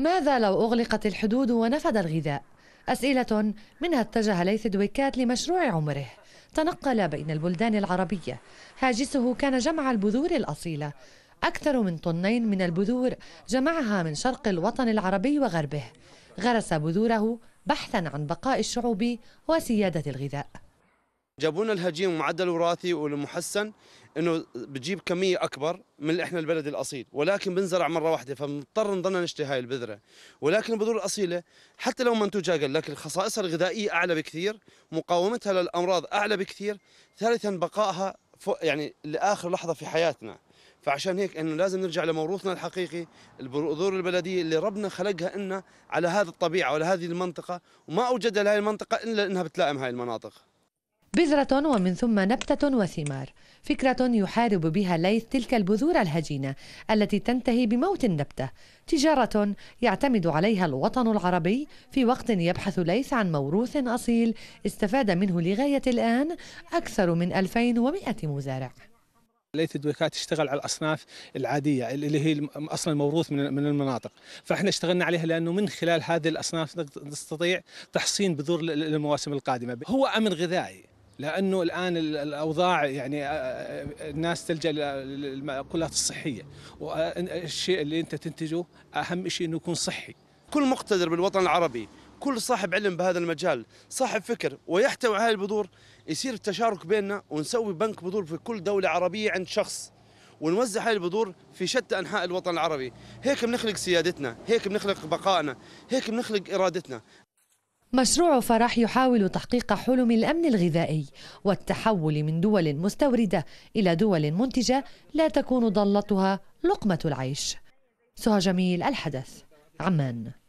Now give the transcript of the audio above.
ماذا لو أغلقت الحدود ونفد الغذاء؟ أسئلة منها اتجه ليث دويكات لمشروع عمره تنقل بين البلدان العربية هاجسه كان جمع البذور الأصيلة أكثر من طنين من البذور جمعها من شرق الوطن العربي وغربه غرس بذوره بحثا عن بقاء الشعوب وسيادة الغذاء جابوا لنا الهجين ومعدل وراثي والمحسن انه بتجيب كميه اكبر من احنا البلد الاصيل ولكن بنزرع مره واحده فمضطر نضلنا نشتري هاي البذره ولكن البذور الاصيله حتى لو منتوجها اقل لكن خصائصها الغذائيه اعلى بكثير مقاومتها للامراض اعلى بكثير ثالثا بقائها يعني لاخر لحظه في حياتنا فعشان هيك انه لازم نرجع لموروثنا الحقيقي البذور البلديه اللي ربنا خلقها لنا على هذه الطبيعه وعلى هذه المنطقه وما اوجدها لهي المنطقه الا انها بتلائم هاي المناطق بذرة ومن ثم نبتة وثمار فكرة يحارب بها ليث تلك البذور الهجينة التي تنتهي بموت النبتة تجارة يعتمد عليها الوطن العربي في وقت يبحث ليث عن موروث أصيل استفاد منه لغاية الآن أكثر من 2100 مزارع ليث الدويكات تشتغل على الاصناف العاديه اللي هي اصلا موروث من من المناطق، فاحنا اشتغلنا عليها لانه من خلال هذه الاصناف نستطيع تحصين بذور للمواسم القادمه، هو امن غذائي لانه الان الاوضاع يعني آه، آه، آه، الناس تلجا للمأكولات الصحيه والشيء اللي انت تنتجه اهم شيء انه يكون صحي كل مقتدر بالوطن العربي كل صاحب علم بهذا المجال صاحب فكر ويحتوي هذه البذور يصير التشارك بيننا ونسوي بنك بذور في كل دولة عربية عند شخص ونوزع هاي البذور في شتى أنحاء الوطن العربي هيك بنخلق سيادتنا هيك بنخلق بقائنا هيك بنخلق إرادتنا مشروع فرح يحاول تحقيق حلم الأمن الغذائي والتحول من دول مستوردة إلى دول منتجة لا تكون ضالتها لقمة العيش سهى جميل الحدث عمان